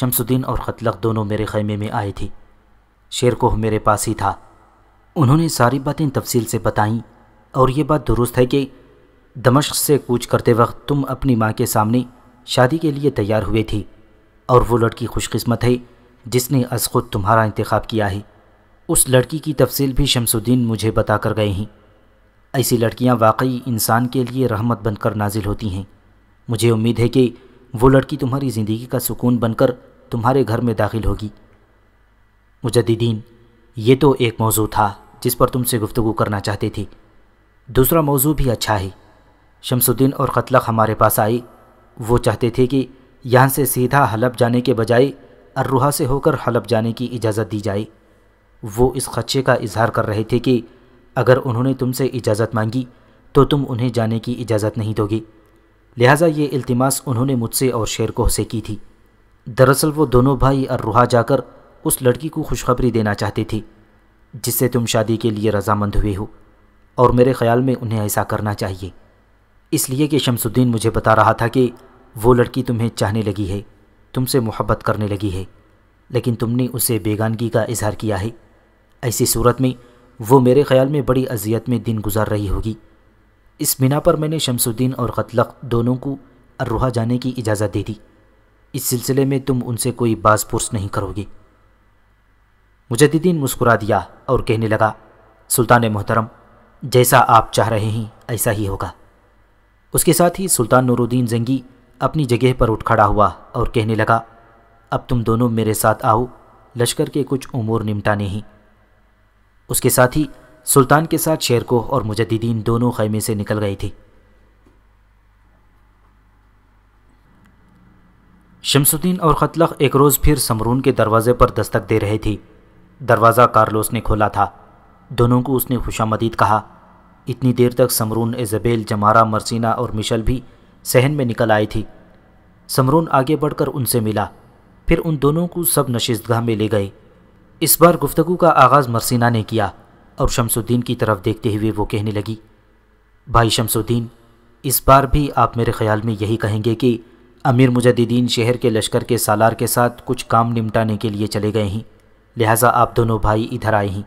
S1: शमसुद्दीन और खतलक दोनों मेरे खैमे में आए थे शेर कोह मेरे पास ही था उन्होंने सारी बातें तफसील से बताईं और ये बात दुरुस्त है कि दमश्क से कूच करते वक्त तुम अपनी माँ के सामने शादी के लिए तैयार हुए थी और वो लड़की खुशकस्मत है जिसने अज खुद तुम्हारा इंतखब किया है उस लड़की की तफसील भी शमसुद्दीन मुझे बताकर गए हैं ऐसी लड़कियां वाकई इंसान के लिए रहमत बनकर नाजिल होती हैं मुझे उम्मीद है कि वो लड़की तुम्हारी ज़िंदगी का सुकून बनकर तुम्हारे घर में दाखिल होगी मुजद्दीन ये तो एक मौजू था जिस पर तुमसे गुफ्तु करना चाहते थे दूसरा मौजू भी अच्छा है शमसुद्दीन और कतलक हमारे पास आई वो चाहते थे कि यहाँ से सीधा हलब जाने के बजाय अर्रुहा से होकर हलब जाने की इजाज़त दी जाए वो इस खदशे का इजहार कर रहे थे कि अगर उन्होंने तुमसे इजाज़त मांगी तो तुम उन्हें जाने की इजाज़त नहीं दोगे लिहाजा ये अल्तमास उन्होंने मुझसे और शेर को से की थी दरअसल वो दोनों भाई रूहा जाकर उस लड़की को खुशखबरी देना चाहते थे जिससे तुम शादी के लिए रजामंद हुए हो और मेरे ख्याल में उन्हें ऐसा करना चाहिए इसलिए कि शमसुद्दीन मुझे बता रहा था कि वो लड़की तुम्हें चाहने लगी है तुमसे मोहब्बत करने लगी है लेकिन तुमने उसे बेगानगी का इजहार किया है ऐसी सूरत में वो मेरे ख्याल में बड़ी अजियत में दिन गुजार रही होगी इस बिना पर मैंने शमसुद्दीन और कतलक दोनों को अर्रोहा जाने की इजाज़त दे दी इस सिलसिले में तुम उनसे कोई बाज पुरस नहीं करोगी मुजद्दीन मुस्कुरा दिया और कहने लगा सुल्तान मोहतरम जैसा आप चाह रहे हैं ऐसा ही होगा उसके साथ ही सुल्तान नूरुद्दीन जंगी अपनी जगह पर उठ खड़ा हुआ और कहने लगा अब तुम दोनों मेरे साथ आओ लश्कर के कुछ उमूर निमटाने हैं उसके साथ ही सुल्तान के साथ शेरकोह और मुजद्दीन दोनों खैमे से निकल गई थी शमसुद्दीन और खतलख एक रोज़ फिर समरून के दरवाजे पर दस्तक दे रहे थी दरवाज़ा कार्लोस ने खोला था दोनों को उसने खुशामदीद कहा इतनी देर तक समरून एजबेल जमारा मरसीना और मिशल भी सहन में निकल आई थी समरून आगे बढ़कर उनसे मिला फिर उन दोनों को सब नशिशगाह में ले गए इस बार गुफ्तगु का आगाज़ मरसीना ने किया और शमसुद्दीन की तरफ देखते हुए वो कहने लगी भाई शमसुद्दीन इस बार भी आप मेरे ख्याल में यही कहेंगे कि अमीर मुजद्दीन शहर के लश्कर के सालार के साथ कुछ काम निपटाने के लिए चले गए हैं लिहाजा आप दोनों भाई इधर आए हैं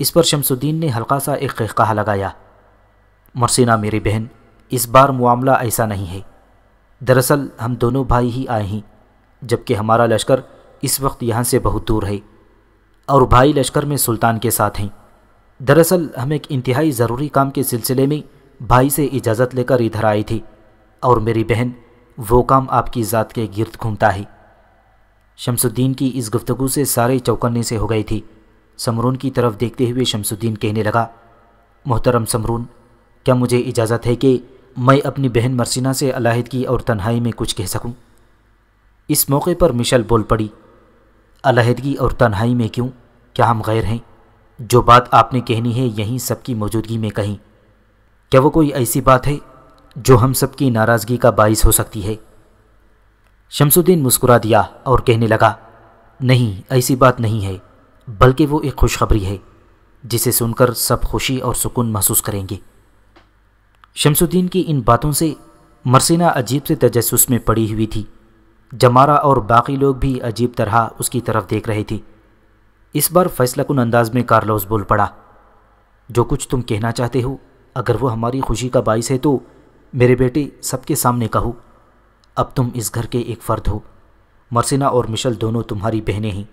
S1: इस पर शमसुद्दीन ने हल्का सा एक कहा लगाया मरसीना मेरी बहन इस बार मामला ऐसा नहीं है दरअसल हम दोनों भाई ही आए हैं जबकि हमारा लश्कर इस वक्त यहाँ से बहुत दूर है और भाई लश्कर में सुल्तान के साथ हैं दरअसल हम एक इंतहाई ज़रूरी काम के सिलसिले में भाई से इजाज़त लेकर इधर आई थी और मेरी बहन वो काम आपकी ज़ात के गिरद घूमता है शमसुद्दीन की इस गुफ्तगु से सारे चौकन्ने से हो गई थी समरून की तरफ देखते हुए शमसुद्दीन कहने लगा मोहतरम समरून क्या मुझे इजाज़त है कि मैं अपनी बहन मरसिना से अलाहदगी और तन्हाई में कुछ कह सकूं? इस मौके पर मिशल बोल पड़ी अलहदगी और तन्हाई में क्यों क्या हम गैर हैं जो बात आपने कहनी है यहीं सबकी मौजूदगी में कहीं क्या वो कोई ऐसी बात है जो हम सब की नाराज़गी का बाइस हो सकती है शमसुद्दीन मुस्कुरा दिया और कहने लगा नहीं ऐसी बात नहीं है बल्कि वो एक खुशखबरी है जिसे सुनकर सब खुशी और सुकून महसूस करेंगे शमसुद्दीन की इन बातों से मरसिना अजीब से तजस में पड़ी हुई थी जमारा और बाकी लोग भी अजीब तरह उसकी तरफ देख रही थी इस बार फैसला कन अंदाज में कार्लोस बोल पड़ा जो कुछ तुम कहना चाहते हो अगर वो हमारी खुशी का बायस है तो मेरे बेटे सबके सामने कहो अब तुम इस घर के एक फ़र्द हो मरसिना और मिशल दोनों तुम्हारी बहनें हैं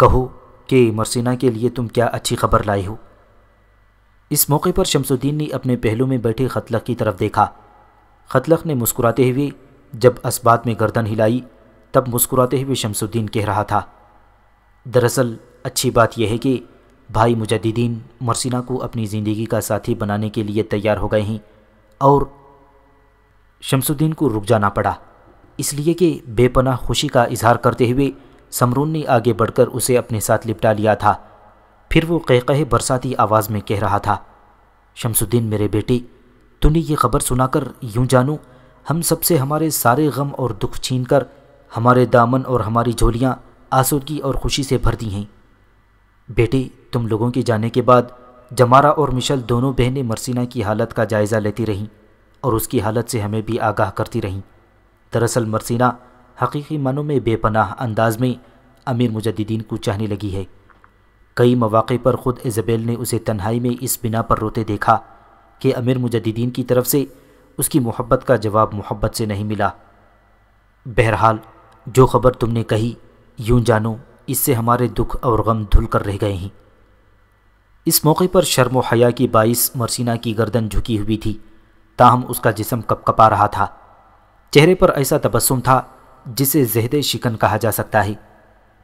S1: कहो कि मरसिना के लिए तुम क्या अच्छी खबर लाए हो इस मौके पर शमसुद्दीन ने अपने पहलू में बैठे खतलक की तरफ देखा खतलक ने मुस्कुराते हुए जब असबात में गर्दन हिलाई तब मुस्कुराते हुए शमसुद्दीन कह रहा था दरअसल अच्छी बात यह है कि भाई मुजद्दीन मरसिना को अपनी ज़िंदगी का साथी बनाने के लिए तैयार हो गए हैं और शमसुद्दीन को रुक जाना पड़ा इसलिए कि बेपनाह खुशी का इजहार करते हुए समरून ने आगे बढ़कर उसे अपने साथ लिपटा लिया था फिर वो कहकह बरसाती आवाज़ में कह रहा था शमसुद्दीन मेरे बेटे तूने ये खबर सुनाकर यूं जानूँ हम सबसे हमारे सारे गम और दुख छीनकर हमारे दामन और हमारी झोलियाँ आसुदगी और खुशी से भर दी हैं बेटी तुम लोगों के जाने के बाद जमारा और मिशल दोनों बहनें मरसीना की हालत का जायज़ा लेती रहीं और उसकी हालत से हमें भी आगाह करती रहीं दरअसल मरसीना हकीकी मानों में बेपनाह अंदाज में अमीर मुजद्दीन को चाहने लगी है कई मौाक़े पर ख़ुद इज़बेल ने उसे तन्हाई में इस बिना पर रोते देखा कि अमीर मुजद्दीन की तरफ से उसकी मोहब्बत का जवाब मोहब्बत से नहीं मिला बहरहाल जो खबर तुमने कही यूं जानो इससे हमारे दुख और गम धुल कर रह गए हैं इस मौके पर शर्म हया की बाइस मरसीना की गर्दन झुकी हुई थी ताहम उसका जिसम कपकपा रहा था चेहरे पर ऐसा तबस्सुम था जिसे जहद शिकन कहा जा सकता है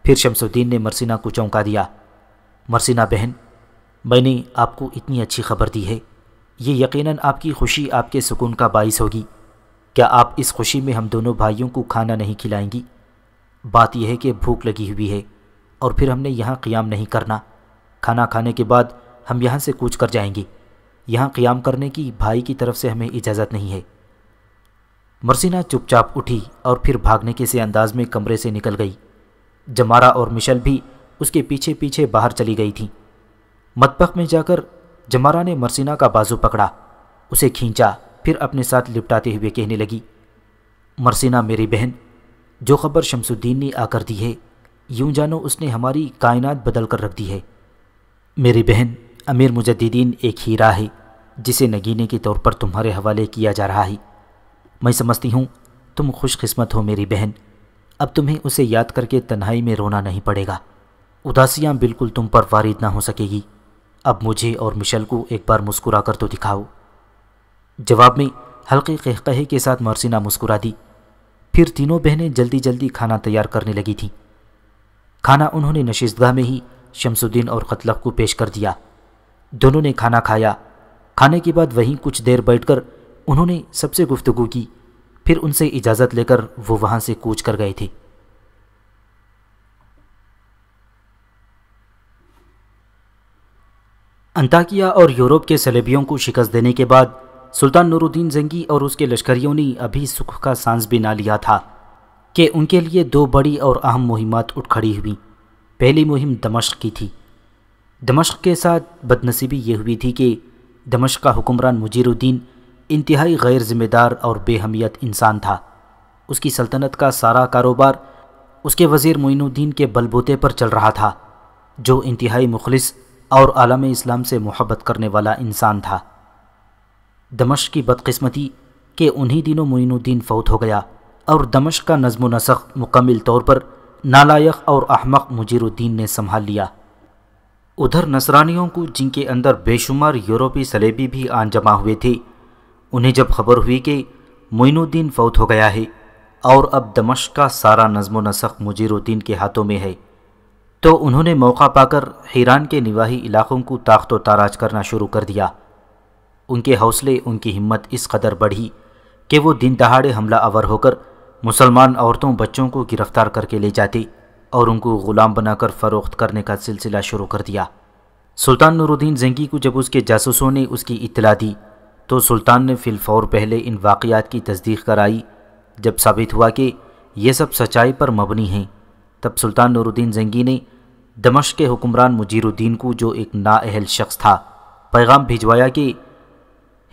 S1: फिर शमसुद्दीन ने मरसीना को चौंका दिया मरसीना बहन मैंने आपको इतनी अच्छी खबर दी है ये यकीनन आपकी खुशी आपके सुकून का बायस होगी क्या आप इस खुशी में हम दोनों भाइयों को खाना नहीं खिलाएंगी बात यह है कि भूख लगी हुई है और फिर हमने यहाँ क़्याम नहीं करना खाना खाने के बाद हम यहाँ से कूच कर जाएंगे यहाँ क्याम करने की भाई की तरफ से हमें इजाज़त नहीं है मरसिना चुपचाप उठी और फिर भागने के से अंदाज में कमरे से निकल गई जमारा और मिशल भी उसके पीछे पीछे बाहर चली गई थी मतपक में जाकर जमारा ने मरसीना का बाजू पकड़ा उसे खींचा फिर अपने साथ लिपटाते हुए कहने लगी मरसीना मेरी बहन जो खबर शमसुद्दीन ने आकर दी है यूं जानो उसने हमारी कायनात बदल कर रख दी है मेरी बहन अमीर मुजद्दीन एक हीरा है जिसे नगीने के तौर पर तुम्हारे हवाले किया जा रहा है मैं समझती हूँ तुम खुशकिस्मत हो मेरी बहन अब तुम्हें उसे याद करके तन्हाई में रोना नहीं पड़ेगा उदासियाँ बिल्कुल तुम पर वारिद ना हो सकेगी अब मुझे और मिशेल को एक बार मुस्कुरा कर तो दिखाओ जवाब में हल्के कहकहे के साथ मरसिना मुस्कुरा दी फिर तीनों बहनें जल्दी जल्दी खाना तैयार करने लगी थीं खाना उन्होंने नशिशगाह में ही शमसुद्दीन और कतलब को पेश कर दिया दोनों ने खाना खाया खाने के बाद वहीं कुछ देर बैठकर उन्होंने सबसे गुफ्तगु की फिर उनसे इजाज़त लेकर वो वहाँ से कूच कर गए थे अंताकिया और यूरोप के सलेबियों को शिकस्त देने के बाद सुल्तान नूरुद्दीन जंगी और उसके लश्करियों ने अभी सुख का सांस भी ना लिया था कि उनके लिए दो बड़ी और अहम मुहिमात उठ खड़ी हुई पहली मुहिम दमश्क की थी दमश्क के साथ बदनसीबी यह हुई थी कि दमश्क का हुक्मरान मुजीरुद्दीन इंतहाई गैर जिम्मेदार और बेहमियत इंसान था उसकी सल्तनत का सारा कारोबार उसके वज़ीर मोइनुद्दीन के बलबूते पर चल रहा था जो इंतहाई मुखलिस और आलम इस्लाम से मोहब्बत करने वाला इंसान था दमश की बदकस्मती कि उन्हीं दिनों मोइनुद्दीन फौत हो गया और दमश का नज़म नसक मुकम्मल तौर पर नालायक और अहमक मुजीरुद्दीन ने संभाल लिया उधर नसरानियों को जिनके अंदर बेशुमार यूरोपी सलेबी भी आन जमा हुए थे उन्हें जब खबर हुई कि मोइनुद्दीन फौत हो गया है और अब दमश का सारा नज़म नसक मुजीरुद्दीन के हाथों में है तो उन्होंने मौका पाकर हीरान के निवाही इलाकों को ताकत व ताराज करना शुरू कर दिया उनके हौसले उनकी हिम्मत इस कदर बढ़ी कि वो दिन दहाड़े हमला आवर होकर मुसलमान औरतों बच्चों को गिरफ्तार करके ले जाती और उनको ग़ुलाम बनाकर फ़रोख्त करने का सिलसिला शुरू कर दिया सुल्तान नूरुद्दीन जंगी को जब उसके जासूसों ने उसकी इतला दी तो सुल्तान ने फिलफौर पहले इन वाक़ात की तस्दीक कराई जब साबित हुआ कि यह सब सच्चाई पर मबनी हैं तब सुल्तान नूरुद्दीन जंगी ने दमश के हुक्मरान मुजीरुद्दीन को जो एक नाअहल शख्स था पैगाम भिजवाया कि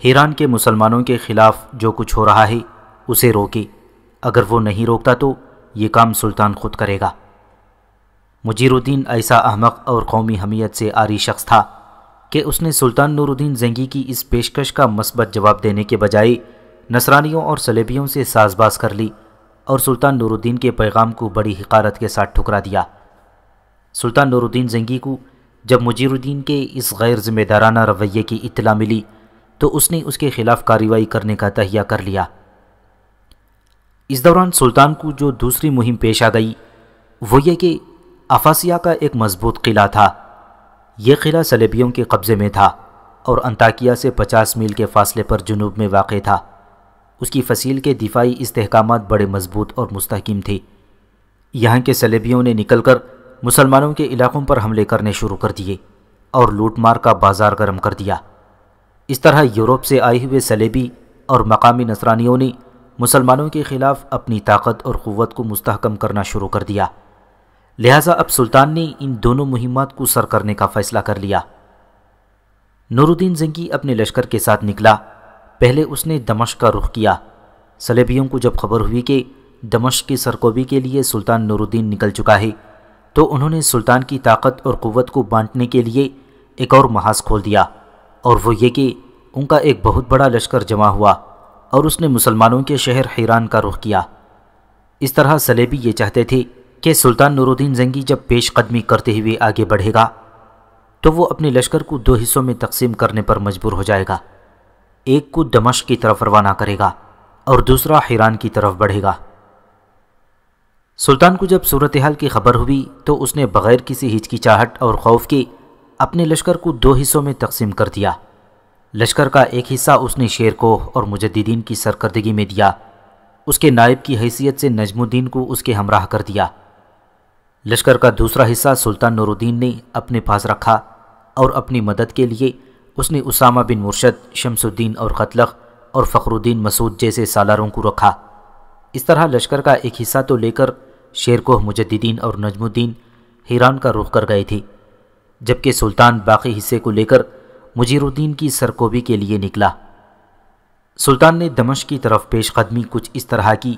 S1: हिरान के मुसलमानों के ख़िलाफ़ जो कुछ हो रहा है उसे रोके अगर वो नहीं रोकता तो ये काम सुल्तान खुद करेगा मुजीरुद्दीन ऐसा अहमक और कौमी हमीयत से आरी शख्स था कि उसने सुल्तान नूरुद्दीन जंगी की इस पेशकश का मस्बत जवाब देने के बजाय नसरानियों और सलेबियों से साजबाज कर ली और सुल्तान नूरुद्दीन के पैगाम को बड़ी हकारत के साथ ठुकरा दिया सुल्तान नूरुद्दीन जंगी को जब मुजीरुद्दीन के इस गैर ज़िम्मेदाराना रवैये की इतला मिली तो उसने उसके ख़िलाफ़ कार्रवाई करने का तहिया कर लिया इस दौरान सुल्तान को जो दूसरी मुहिम पेश आ गई वो ये कि अफासिया का एक मजबूत किला था यह किला सलेबियों के कब्ज़े में था और अंताकिया से 50 मील के फासले पर जुनूब में वाक़ था उसकी फसील के दिफाई इस्तेकाम बड़े मजबूत और मुस्तकम थे यहाँ के सलेबियों ने निकल कर मुसलमानों के इलाकों पर हमले करने शुरू कर दिए और लूटमार का बाजार गर्म कर दिया इस तरह यूरोप से आए हुए सलेबी और मकामी नसरानियों ने मुसलमानों के ख़िलाफ़ अपनी ताकत और क़वत को मस्तकम करना शुरू कर दिया लिहाजा अब सुल्तान ने इन दोनों मुहिम को सर करने का फ़ैसला कर लिया नूरुद्दीन जंगी अपने लश्कर के साथ निकला पहले उसने दमश का रुख किया सलेबियों को जब खबर हुई कि दमश की सरकोबी के लिए सुल्तान नूरुद्दीन निकल चुका है तो उन्होंने सुल्तान की ताकत और क़वत को बांटने के लिए एक और महाज खोल दिया और वो ये कि उनका एक बहुत बड़ा लश्कर जमा हुआ और उसने मुसलमानों के शहर हैरान का रुख किया इस तरह सलेबी ये चाहते थे कि सुल्तान नूरुद्दीन जंगी जब पेश कदमी करते हुए आगे बढ़ेगा तो वो अपने लश्कर को दो हिस्सों में तकसीम करने पर मजबूर हो जाएगा एक को दमश की तरफ रवाना करेगा और दूसरा हैरान की तरफ बढ़ेगा सुल्तान को जब सूरत हाल की खबर हुई तो उसने बगैर किसी हिचकिचाहट और खौफ के अपने लश्कर को दो हिस्सों में तकसीम कर दिया लश्कर का एक हिस्सा उसने शेर को और मुजद्दीन की सरकर्दगी में दिया उसके नायब की हैसियत से नजमुद्दीन को उसके हमराह कर दिया लश्कर का दूसरा हिस्सा सुल्तान नूरुद्दीन ने अपने पास रखा और अपनी मदद के लिए उसने उसामा बिन मुर्शद शमसुद्दीन और खतलख और फ़खरुद्दीन मसूद जैसे सालारों को रखा इस तरह लश्कर का एक हिस्सा तो लेकर शेर को मुजद्दीन और नजमुद्दीन हिरान का रुख कर गए थे जबकि सुल्तान बाकी हिस्से को लेकर मुजीरुद्दीन की सरकोबी के लिए निकला सुल्तान ने दमश की तरफ पेश कदमी कुछ इस तरह की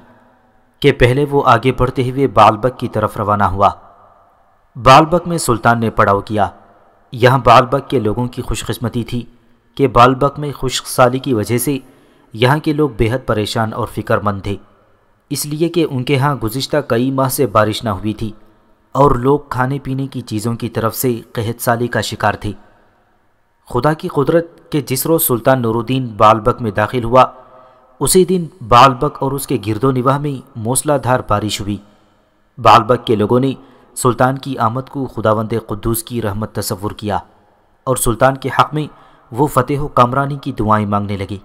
S1: कि पहले वो आगे बढ़ते हुए बालबक की तरफ रवाना हुआ बालबक में सुल्तान ने पड़ाव किया यहाँ बालबक के लोगों की खुशकस्मती थी कि बालबक में खुशसाली साली की वजह से यहाँ के लोग बेहद परेशान और फिक्रमंद थे इसलिए कि उनके यहाँ गुज्त कई माह से बारिश ना हुई थी और लोग खाने पीने की चीज़ों की तरफ से कहत साली का शिकार थे खुदा की कुदरत के जिस रोज़ सुल्तान नूरुद्दीन बालबक में दाखिल हुआ उसी दिन बालबक और उसके गिरदो निवाह में मौसलाधार बारिश हुई बालबक के लोगों ने सुल्तान की आमद को खुदावंद कुद्दूस की रहमत तस्वुर किया और सुल्तान के हक़ में वो फ़तेह कामरानी की दुआएं मांगने लगी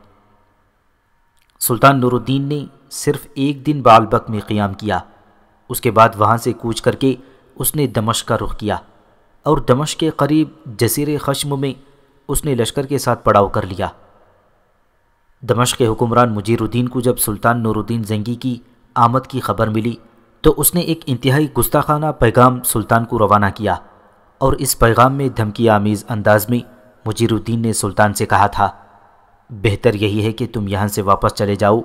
S1: सुल्तान नूरुद्दीन ने सिर्फ एक दिन बालबक में क़्याम किया उसके बाद वहाँ से कूच करके उसने दमश का रुख किया और दमश के करीब जसीर खशम में उसने लश्कर के साथ पड़ाव कर लिया दमश के हुक्मरान मुजीरुद्दीन को जब सुल्तान नूरुद्दीन जंगी की आमद की खबर मिली तो उसने एक इंतहाई गुस्ताखाना पैगाम सुल्तान को रवाना किया और इस पैगाम में धमकी आमीज़ अंदाज में मुजीरुद्दीन ने सुल्तान से कहा था बेहतर यही है कि तुम यहाँ से वापस चले जाओ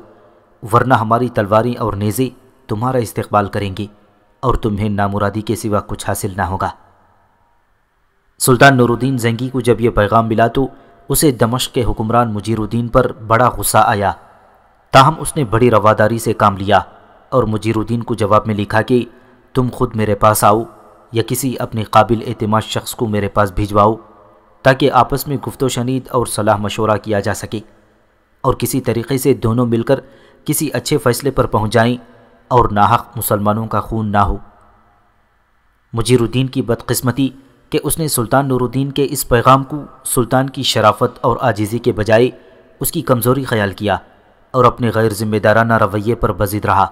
S1: वरना हमारी तलवारें और नेज़े तुम्हारा इस्तेकबाल करेंगी और तुम्हें नामुरादी के सिवा कुछ हासिल ना होगा सुल्तान नूरुद्दीन जंगी को जब यह पैगाम मिला तो उसे दमश के हुक्मरान मुजीरुद्दीन पर बड़ा गुस्सा आया ताहम उसने बड़ी रवादारी से काम लिया और मुजीरुद्दीन को जवाब में लिखा कि तुम खुद मेरे पास आओ या किसी अपने काबिल एतमाद शख्स को मेरे पास भिजवाओ ताकि आपस में गुफ्त शनीद और सलाह मशवरा किया जा सके और किसी तरीके से दोनों मिलकर किसी अच्छे फैसले पर पहुँच जाएँ और नाहक मुसलमानों का खून ना हो मुजीरुद्दीन की बदकस्मती कि उसने सुल्तान नूरुद्दीन के इस पैगाम को सुल्तान की शराफत और आजीज़ी के बजाय उसकी कमज़ोरी ख्याल किया और अपने गैर जिम्मेदाराना रवैये पर बजिद रहा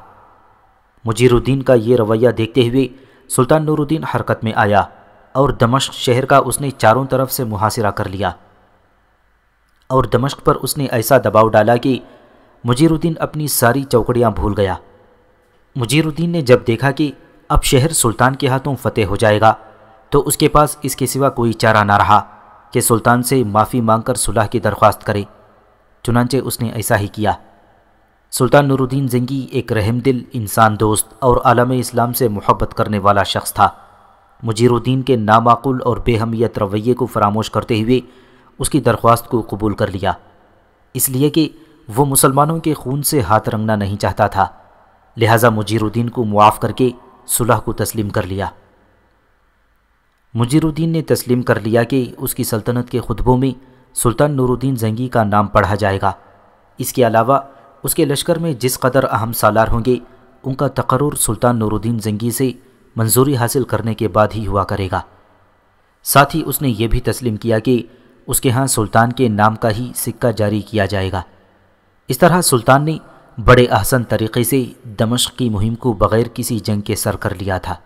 S1: मुजीरुद्दीन का ये रवैया देखते हुए सुल्तान नूरुद्दीन हरकत में आया और दमश्क शहर का उसने चारों तरफ से मुहासरा कर लिया और दमश्क पर उसने ऐसा दबाव डाला कि मुजीरुद्दीन अपनी सारी चौकड़ियाँ भूल गया मुजीरुद्दीन ने जब देखा कि अब शहर सुल्तान के हाथों फतेह हो जाएगा तो उसके पास इसके सिवा कोई चारा ना रहा कि सुल्तान से माफ़ी मांगकर सुलह की दरख्वास्त करे चुनाचे उसने ऐसा ही किया सुल्तान नूरुद्दीन जंगी एक रहमदिल इंसान दोस्त और आलम इस्लाम से मोहब्बत करने वाला शख्स था मुजीरुद्दीन के नामाकुल और बेहमियत रवैये को फरामोश करते हुए उसकी दरख्वास्त को कबूल कर लिया इसलिए कि वो मुसलमानों के खून से हाथ रंगना नहीं चाहता था लिहाजा मुजीरुद्दीन को मुआफ़ करके सुलह को तस्लीम कर लिया मुजीरुद्दीन ने तस्लीम कर लिया कि उसकी सल्तनत के खुतबों में सुल्तान नूरुद्दीन जंगी का नाम पढ़ा जाएगा इसके अलावा उसके लश्कर में जिस कदर अहम सालार होंगे उनका तकरूर सुल्तान नूरुद्दीन जंगी से मंजूरी हासिल करने के बाद ही हुआ करेगा साथ ही उसने यह भी तस्लीम किया कि उसके यहाँ सुल्तान के नाम का ही सिक्का जारी किया जाएगा इस तरह सुल्तान ने बड़े आसन तरीके से दमश की मुहिम को बग़ैर किसी जंग के सर कर लिया था